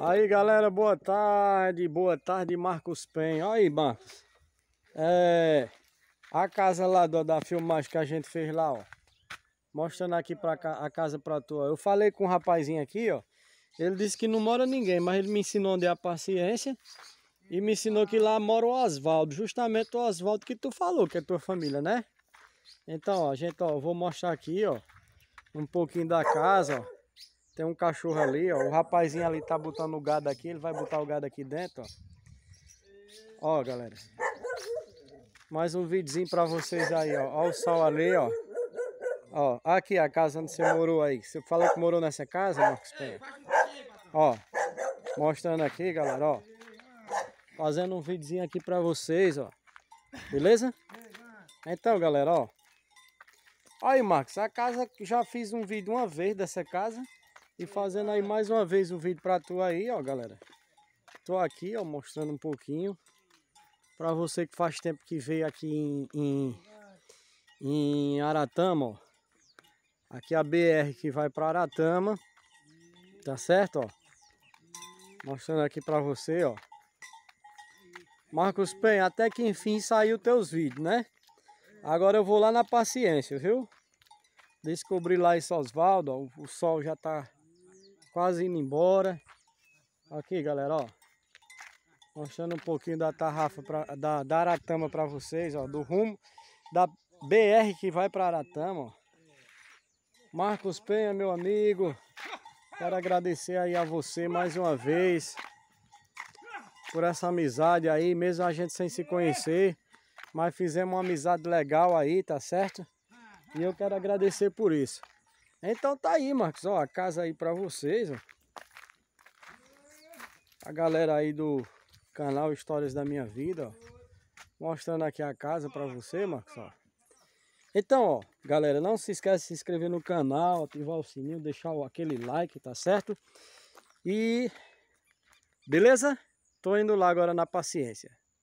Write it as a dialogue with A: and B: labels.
A: Aí galera, boa tarde, boa tarde Marcos Penha. Aí Marcos, é, a casa lá do, da filmagem que a gente fez lá, ó. Mostrando aqui pra, a casa pra tu, ó. Eu falei com um rapazinho aqui, ó. Ele disse que não mora ninguém, mas ele me ensinou onde é a paciência. E me ensinou que lá mora o Oswaldo, justamente o Oswaldo que tu falou, que é tua família, né? Então, ó, gente, ó, eu vou mostrar aqui, ó, um pouquinho da casa, ó. Tem um cachorro ali, ó. O rapazinho ali tá botando o gado aqui. Ele vai botar o gado aqui dentro, ó. Ó, galera. Mais um videozinho pra vocês aí, ó. Ó o sol ali, ó. Ó, aqui a casa onde você morou aí. Você falou que morou nessa casa, Marcos Penha? Ó, mostrando aqui, galera, ó. Fazendo um videozinho aqui pra vocês, ó. Beleza? Então, galera, ó. Olha aí, Marcos, a casa, já fiz um vídeo uma vez dessa casa. E fazendo aí mais uma vez um vídeo pra tu aí, ó galera. Tô aqui, ó, mostrando um pouquinho. Pra você que faz tempo que veio aqui em, em, em Aratama, ó. Aqui é a BR que vai pra Aratama. Tá certo, ó? Mostrando aqui pra você, ó. Marcos Penha, até que enfim saiu teus vídeos, né? Agora eu vou lá na paciência, viu? Descobri lá em Osvaldo, ó, o sol já tá quase indo embora. Aqui, galera, ó. Mostrando um pouquinho da tarrafa, pra, da, da Aratama para vocês, ó. Do rumo da BR que vai para Aratama, ó. Marcos Penha, meu amigo. Quero agradecer aí a você mais uma vez por essa amizade aí, mesmo a gente sem se conhecer, mas fizemos uma amizade legal aí, tá certo? E eu quero agradecer por isso. Então tá aí, Marcos, ó, a casa aí pra vocês, ó. A galera aí do canal Histórias da Minha Vida, ó. Mostrando aqui a casa pra você, Marcos, ó. Então, ó, galera, não se esquece de se inscrever no canal, ativar o sininho, deixar aquele like, tá certo? E... Beleza? Tô indo lá agora na paciência.